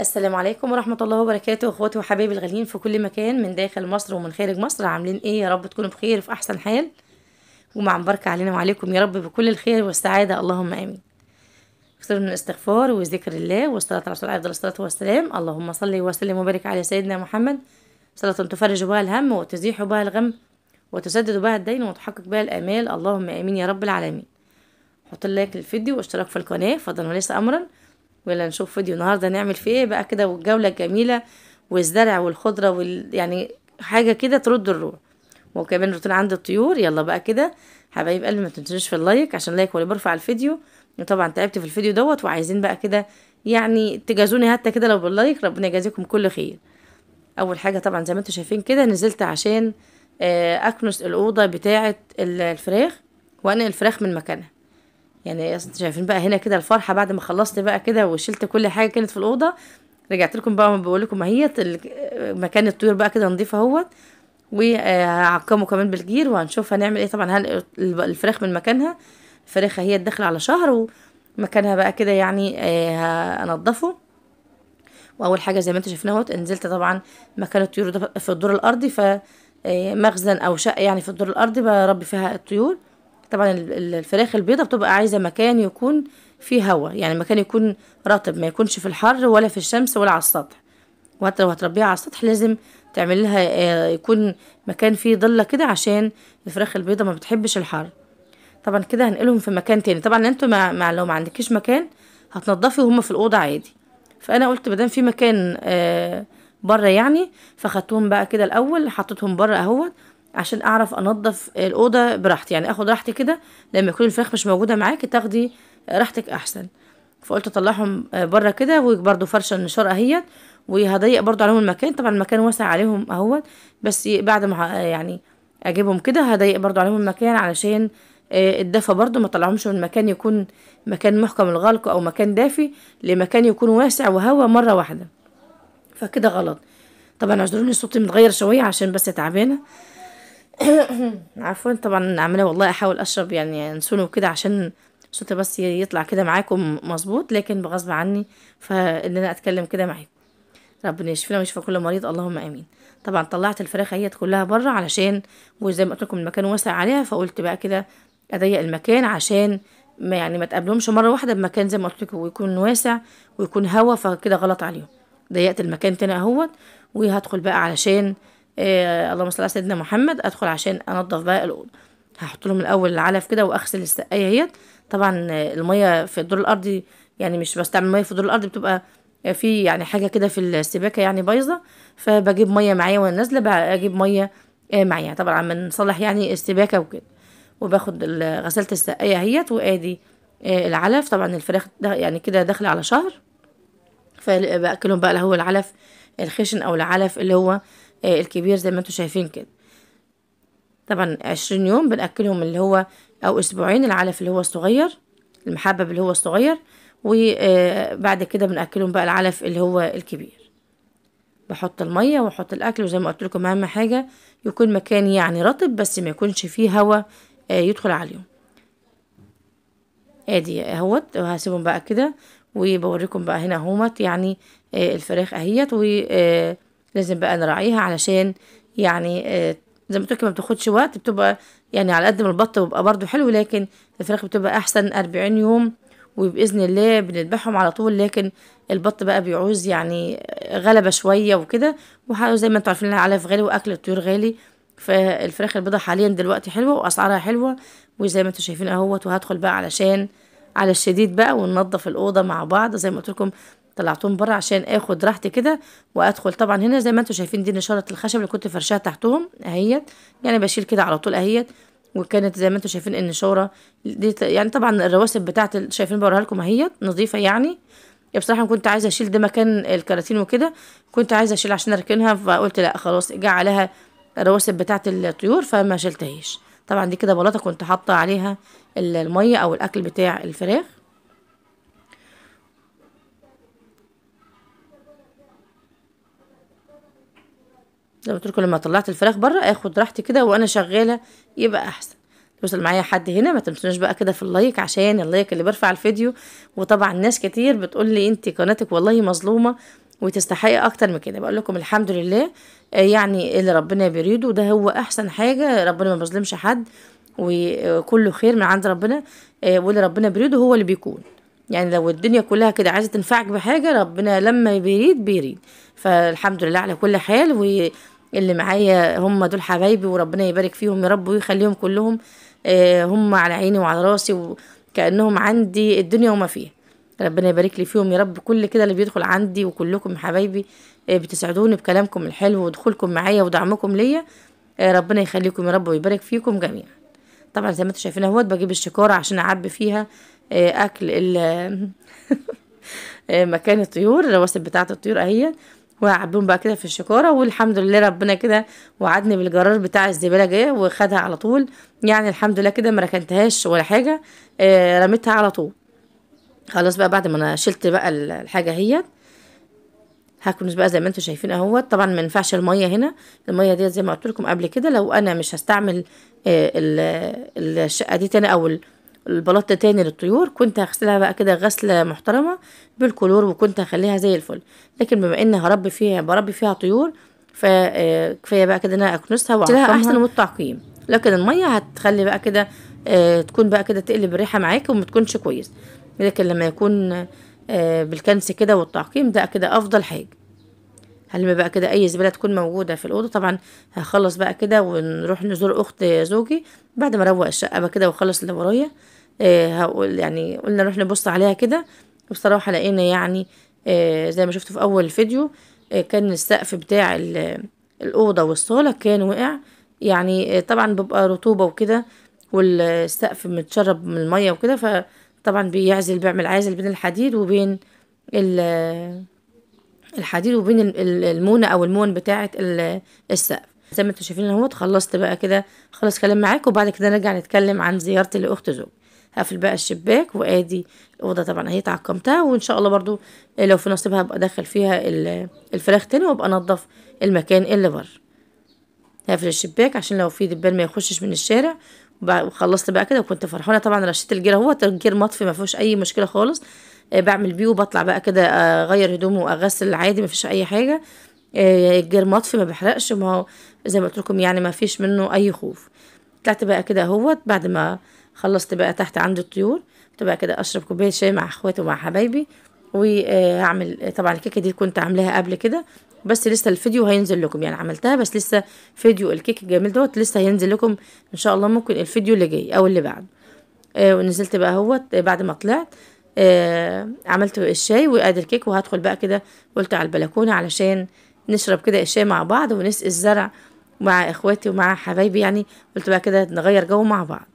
السلام عليكم ورحمة الله وبركاته اخواتي وحبايبي الغاليين في كل مكان من داخل مصر ومن خارج مصر عاملين ايه يا رب تكونوا بخير في احسن حال ومع بركة علينا وعليكم يا رب بكل الخير والسعادة اللهم امين اكثر من الاستغفار وذكر الله والصلاة على رسول الله الصلاة والسلام اللهم صل وسلم وبارك على سيدنا محمد صلاة تفرج بها الهم وتزيح بها الغم وتسدد بها الدين وتحقق بها الامال اللهم امين يا رب العالمين حط اللايك للفيديو واشتراك في القناة فضلا وليس امرا ولا نشوف فيديو النهارده نعمل فيه ايه بقى كده والجوله الجميله والزرع والخضره وال... يعني حاجه كده ترد الروح وكمان روتين عند الطيور يلا بقى كده حبايب قلبي ما تنسوش في اللايك عشان لايك اللي برفع الفيديو وطبعا تعبت في الفيديو دوت وعايزين بقى كده يعني تجازوني حتى كده لو باللايك ربنا يجازيكم كل خير اول حاجه طبعا زي ما انتم شايفين كده نزلت عشان آه، اكنس الاوضه بتاعه الفراخ وانقل الفراخ من مكانها يعني انتوا شايفين بقى هنا كده الفرحه بعد ما خلصت بقى كده وشلت كل حاجه كانت في الاوضه رجعت لكم بقى ما بقول لكم اهيت مكان الطيور بقى كده نضيف اهوت وهعقمه كمان بالجير وهنشوف هنعمل ايه طبعا هنقل الفراخ من مكانها الفراخ هي داخل على شهر ومكانها بقى كده يعني آه، هنضفه واول حاجه زي ما انتم شايفين اهوت نزلت طبعا مكان الطيور ده في الدور الارضي ف آه، مخزن او شقه يعني في الدور الارضي بربي فيها الطيور طبعا الفراخ البيضة بتبقى عايزة مكان يكون فيه هوا يعني مكان يكون رطب ما يكونش في الحر ولا في الشمس ولا على السطح وحتى لو هتربيها على السطح لازم تعمل لها آه، يكون مكان فيه ضلة كده عشان الفراخ البيضة ما بتحبش الحر طبعا كده هنقلهم في مكان تاني طبعا انتوا مع, مع لو ما عندكيش مكان هتنضفي وهم في الأوضة عادي فأنا قلت مادام في مكان آه بره يعني فخدتهم بقى كده الأول حطيتهم بره اهوت عشان اعرف انضف الاوضه براحتي يعني اخد راحتي كده لما يكون الفراخ مش موجوده معاكي تاخدي راحتك احسن فقلت اطلعهم بره كده وبرده فرشه النشار اهيت وهضيق برده عليهم المكان طبعا المكان واسع عليهم اهوت بس بعد ما يعني اجيبهم كده هضيق برده عليهم المكان علشان آه، الدفا برده ما طلعهمش من مكان يكون مكان محكم الغلق او مكان دافي لمكان يكون واسع وهوا مره واحده فكده غلط طبعا اعذروني صوتي متغير شويه عشان بس تعبانه عفوا طبعا عماله والله احاول اشرب يعني انسولين وكده عشان صوتي بس يطلع كده معاكم مظبوط لكن بغصب عني فان انا اتكلم كده معاكم ربنا يشفينا ويشفى كل مريض اللهم امين طبعا طلعت الفراخ اهيت كلها بره علشان وزي ما قلت لكم المكان واسع عليها فقلت بقى كده اضيق المكان عشان ما يعني ما تقابلهمش مره واحده بمكان زي ما قلت لكم ويكون واسع ويكون هوا فكده غلط عليهم ضيقت المكان تاني اهوت وهدخل بقى علشان إيه اللهم صل على سيدنا محمد ادخل عشان انضف بقى الاوضه هحط لهم الاول العلف كده واغسل السقايه اهيت طبعا الميه في الدور الارضي يعني مش بستعمل ميه في الدور الارضي بتبقى في يعني حاجه كده في السباكه يعني بايظه فبجيب ميه معايا وانا نازله بجيب ميه آه، معايا طبعا بنصلح يعني السباكه وكده وباخد غسلت السقايه اهيت وادي آه، العلف طبعا الفراخ ده يعني كده داخله على شهر فباكلهم بقى اللي هو العلف الخشن او العلف اللي هو آه، الكبير زي ما انتم شايفين كده طبعا عشرين يوم بنأكلهم اللي هو أو أسبوعين العلف اللي هو الصغير المحبب اللي هو الصغير وبعد آه، كده بنأكلهم بقى العلف اللي هو الكبير بحط المية وحط الأكل وزي ما قلت لكم أهم حاجة يكون مكان يعني رطب بس ما يكونش فيه هوا آه، يدخل عليهم ادي اهوت وهسيبهم بقى كده وبوريكم بقى هنا اهوت يعني الفراخ اهيت و لازم بقى نراعيها علشان يعني آه، زي ما تقولي ما بتاخدش وقت بتبقى يعني على قد ما البط بيبقى برضو حلو لكن الفراخ بتبقى احسن 40 يوم وباذن الله بنذبحهم على طول لكن البط بقى بيعوز يعني آه، غلبه شويه وكده وزي ما انتوا عارفين العلف غالي واكل الطيور غالي فالفراخ البيضاء حاليا دلوقتي حلوه واسعارها حلوه وزي ما انتوا شايفين اهوت وهدخل بقى علشان على الشديد بقى وننظف الاوضه مع بعض زي ما قلت لكم طلعتهم بره عشان اخد راحتي كده وادخل طبعا هنا زي ما انتم شايفين دي نشاره الخشب اللي كنت فرشاها تحتهم اهيت يعني بشيل كده على طول اهيت وكانت زي ما انتم شايفين النشاره دي يعني طبعا الرواسب بتاعت شايفين بوريها لكم اهيت نظيفه يعني بصراحه كنت عايزه اشيل ده مكان الكراتين وكده كنت عايزه اشيل عشان اركنها فقلت لا خلاص جه عليها الرواسب بتاعه الطيور فما شلتهاش طبعا دي كده بلاطه كنت حاطه عليها الميه او الاكل بتاع الفراخ زي ما قلت لكم لما طلعت الفراخ بره اخد راحتي كده وانا شغاله يبقى احسن وصل معايا حد هنا ما تنسوناش بقى كده في اللايك عشان اللايك اللي برفع الفيديو وطبعا ناس كتير بتقول لي انت قناتك والله مظلومه وتستحقي اكتر من كده بقول لكم الحمد لله آه، يعني اللي ربنا بيريده ده هو احسن حاجه ربنا ما بيظلمش حد وكله خير من عند ربنا آه، واللي ربنا بيريده هو اللي بيكون يعني لو الدنيا كلها كده عايزه تنفعك بحاجه ربنا لما بيريد بيريد فالحمد لله على كل حال و اللي معايا هم دول حبايبي وربنا يبارك فيهم يا رب ويخليهم كلهم آه، هم على عيني وعلى راسي وكأنهم عندي الدنيا وما فيها ربنا يبارك لي فيهم يا رب كل كده اللي بيدخل عندي وكلكم حبايبي آه، بتسعدوني بكلامكم الحلو ودخولكم معايا ودعمكم ليا آه، ربنا يخليكم يا رب ويبارك فيكم جميعا طبعا زي ما انتم شايفين اهوت بجيب الشكارة عشان اعبي فيها اكل مكان الطيور الرواسب بتاعه الطيور اهي وهعبيهم بقى كده في الشكاره والحمد لله ربنا كده وعدني بالجرار بتاع الزباله جايه وخدها على طول يعني الحمد لله كده ما ركنتهاش ولا حاجه آه رميتها على طول خلاص بقى بعد ما انا شلت بقى الحاجه هي هكنس بقى زي ما انتم شايفين اهوت طبعا ما ينفعش الميه هنا الميه دي زي ما قلت لكم قبل كده لو انا مش هستعمل آه، الشقه دي تاني او البلاطه تاني للطيور كنت هغسلها بقى كده غسله محترمه بالكلور وكنت هخليها زي الفل لكن بما ان هربي فيها بربي فيها طيور فكفايه آه، بقى كده ان انا اكنسها واعصرها احسن من التعقيم لكن الميه هتخلي بقى كده آه، تكون بقى كده تقلب الريحه معاك وما تكونش كويس لكن لما يكون آه، بالكنس كده والتعقيم ده كده افضل حاجه هلم بقى كده اي زباله تكون موجوده في الاوضه طبعا هخلص بقى كده ونروح نزور اخت زوجي بعد ما اروق الشقه بقى كده واخلص اللي ورايا آه، هقول يعني قلنا نروح نبص عليها كده وبصراحة لقينا يعني آه، زي ما شفتوا في أول الفيديو آه، كان السقف بتاع الأوضة والصالة كان وقع يعني طبعا بيبقى رطوبة وكده والسقف متشرب من المية وكده فطبعا بيعزل بيعمل عازل بين الحديد وبين الحديد وبين المونة أو المون بتاعة السقف زي ما انتم شايفين اهوت خلصت بقى كده خلص كلام معاك وبعد كده نرجع نتكلم عن زيارتي لاخت زوجي اقفل بقى الشباك وادي الاوضه طبعا اهي اتعقمتها وان شاء الله برضو لو في نصيبها هبقى ادخل فيها الفراخ تاني وابقى انضف المكان اللي بره هقفل الشباك عشان لو في دبان ما يخشش من الشارع وخلصت بقى كده وكنت فرحانه طبعا رشيت الجير اهو الجير مطفي ما فيهوش اي مشكله خالص آه، بعمل بيه وبطلع بقى كده آه، اغير هدوم واغسل عادي ما فيش اي حاجه آه، الجير مطفي ما بيحرقش ما زي ما قلت لكم يعني ما فيش منه اي خوف طلعت بقى كده اهوت بعد ما خلصت بقى تحت عندي الطيور كنت بقى كده اشرب كوبايه شاي مع اخواتي ومع حبايبي وهعمل طبعا الكيكه دي كنت عاملاها قبل كده بس لسه الفيديو هينزل لكم يعني عملتها بس لسه فيديو الكيك الجميل دوت لسه هينزل لكم ان شاء الله ممكن الفيديو اللي جاي او اللي بعده آه ونزلت بقى اهوت آه، بعد ما طلعت آه عملت الشاي وادي الكيك وهدخل بقى كده قلت على البلكونه علشان نشرب كده الشاي مع بعض ونسقي الزرع مع اخواتي ومع حبايبي يعني قلت بقى كده نغير جو مع بعض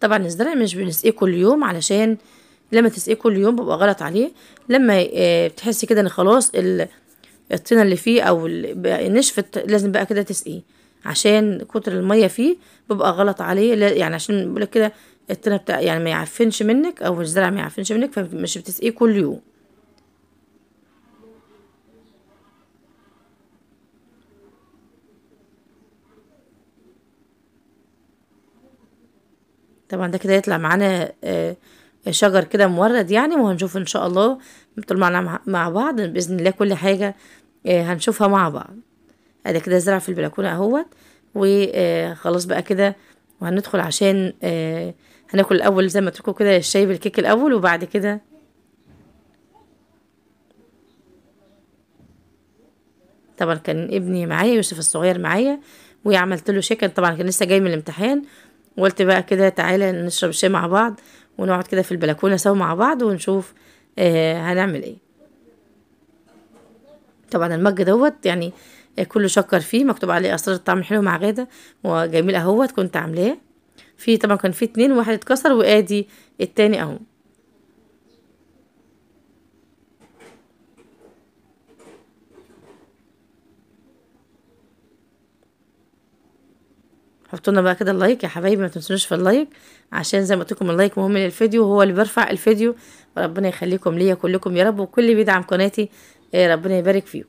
طبعا الزرع مش بنسقيه كل يوم علشان لما تسقيه كل يوم ببقى غلط عليه لما بتحسي آه، كده ان خلاص الطينه اللي فيه او نشفت لازم بقى كده تسقيه عشان كتر الميه فيه ببقى غلط عليه يعني عشان بقولك كده الطينه بتاع يعني ما يعفنش منك او الزرع ما يعفنش منك فمش بتسقيه كل يوم طبعا ده كده يطلع معانا آه، آه، شجر كده مورد يعني وهنشوف ان شاء الله طول ما مع بعض باذن الله كل حاجه آه، هنشوفها مع بعض ادي كده زرع في البلكونه اهوت وخلاص بقى كده وهندخل عشان هناكل الاول زي ما تركوا كده الشاي بالكيك الاول وبعد كده طبعا كان ابني معايا يوسف الصغير معايا وعملت له شيكن طبعا كان لسه جاي من الامتحان وقلت بقى كده تعالى نشرب شاي مع بعض ونقعد كده في البلكونة سوا مع بعض ونشوف آه هنعمل ايه طبعا المج دوت يعني آه، كله شكر فيه مكتوب عليه اسرار الطعم الحلو مع غاده وجميل اهوت كنت عاملاه في طبعا كان في اتنين واحد اتكسر وادي التاني اهو حطوا لنا بقى كده اللايك يا حبايبي ما تنسونوش في اللايك عشان زي ما قلت لكم اللايك مهم للفيديو وهو اللي بيرفع الفيديو ربنا يخليكم ليا كلكم يا رب وكل اللي بيدعم قناتي إيه، ربنا يبارك فيكم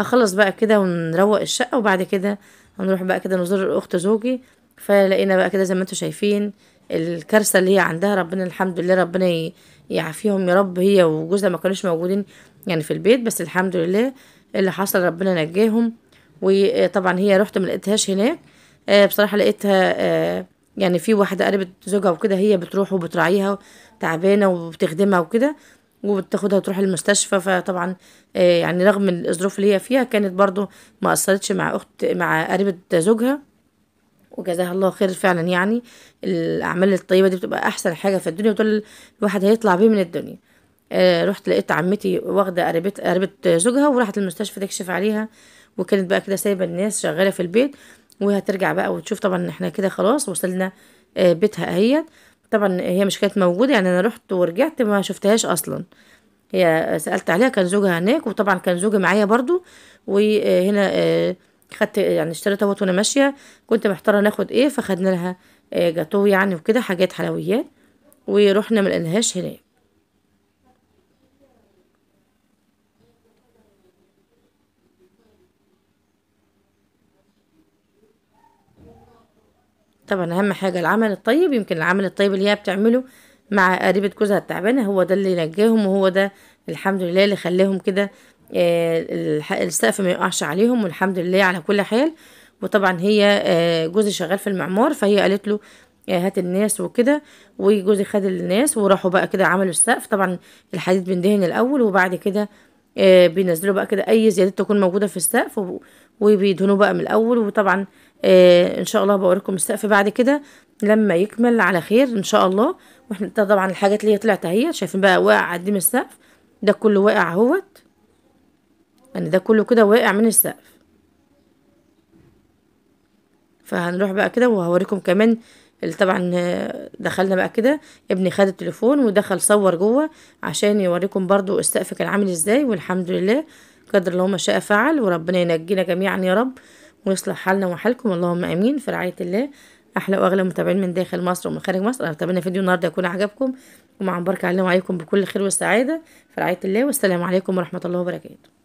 هخلص بقى كده ونروق الشقه وبعد كده هنروح بقى كده نزور الاخت زوجي فلقينا بقى كده زي ما انتم شايفين الكارثه اللي هي عندها ربنا الحمد لله ربنا يعافيهم يا رب هي وجوزها ما كانوش موجودين يعني في البيت بس الحمد لله اللي حصل ربنا نجاهم وطبعا هي رحت ما لقيتهاش هناك آه، بصراحه لقيتها آه، يعني في واحده قريبه زوجها وكده هي بتروح وبتراعيها تعبانه وبتخدمها وكده وبتاخدها وتروح المستشفى فطبعا آه، يعني رغم الظروف اللي هي فيها كانت برضو ما اثرتش مع اخت مع قريبه زوجها وجزاها الله خير فعلا يعني الاعمال الطيبه دي بتبقى احسن حاجه في الدنيا وتقول الواحد هيطلع بيه من الدنيا آه، رحت لقيت عمتي واخده قريبه زوجها وراحت المستشفى تكشف عليها وكانت بقى كده سايبه الناس شغاله في البيت وهترجع بقى وتشوف طبعا احنا كده خلاص وصلنا آه، بيتها اهيت طبعا هي مش كانت موجوده يعني انا رحت ورجعت ما شفتهاش اصلا هي سالت عليها كان زوجها هناك وطبعا كان زوجي معايا برضو وهنا آه خدت يعني اشتريتها وانا ماشيه كنت محتاره ناخد ايه فخدنا لها آه، جاتوه يعني وكده حاجات حلويات ورحنا لقيناهاش هناك طبعا اهم حاجه العمل الطيب يمكن العمل الطيب اللي هي بتعمله مع قريبه جوزها التعبانه هو ده اللي نجاهم وهو ده الحمد لله اللي خلاهم كده آه، السقف ما يقعش عليهم والحمد لله على كل حال وطبعا هي آه، جوزي شغال في المعمار فهي قالت له آه، هات الناس وكده وجوزي خد الناس وراحوا بقى كده عملوا السقف طبعا الحديد بندهن الاول وبعد كده بينزلوا بقى كده اي زيادات تكون موجوده في السقف وبيدهنوه بقى من الاول وطبعا ان شاء الله بوريكم السقف بعد كده لما يكمل على خير ان شاء الله واحنا طبعا الحاجات اللي هي طلعت اهي شايفين بقى واقع قدام السقف ده كله واقع اهوت يعني ده كله كده واقع من السقف فهنروح بقى كده وهوريكم كمان اللي طبعا آه، دخلنا بقى كده ابني خد التليفون ودخل صور جوه عشان يوريكم برضو السقف كان عامل ازاي والحمد لله قدر اللهم شاء فعل وربنا ينجينا جميعا يا رب ويصلح حالنا وحالكم اللهم امين في رعايه الله احلى واغلى متابعين من داخل مصر ومن خارج مصر اتمنى فيديو النهارده يكون عجبكم ومع بركه علينا وعليكم بكل خير وسعاده في رعايه الله والسلام عليكم ورحمه الله وبركاته